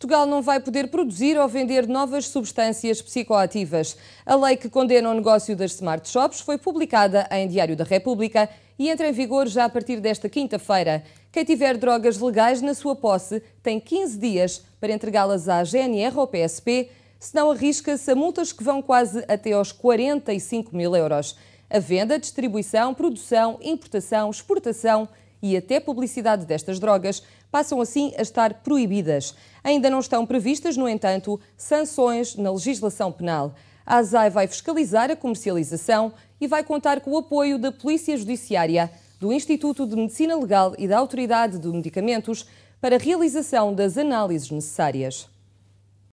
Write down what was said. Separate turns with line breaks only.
Portugal não vai poder produzir ou vender novas substâncias psicoativas. A lei que condena o negócio das smart shops foi publicada em Diário da República e entra em vigor já a partir desta quinta-feira. Quem tiver drogas legais na sua posse tem 15 dias para entregá-las à GNR ou PSP, senão arrisca-se a multas que vão quase até aos 45 mil euros. A venda, distribuição, produção, importação, exportação e até publicidade destas drogas passam assim a estar proibidas. Ainda não estão previstas, no entanto, sanções na legislação penal. A ASAI vai fiscalizar a comercialização e vai contar com o apoio da Polícia Judiciária, do Instituto de Medicina Legal e da Autoridade de Medicamentos para a realização das análises necessárias.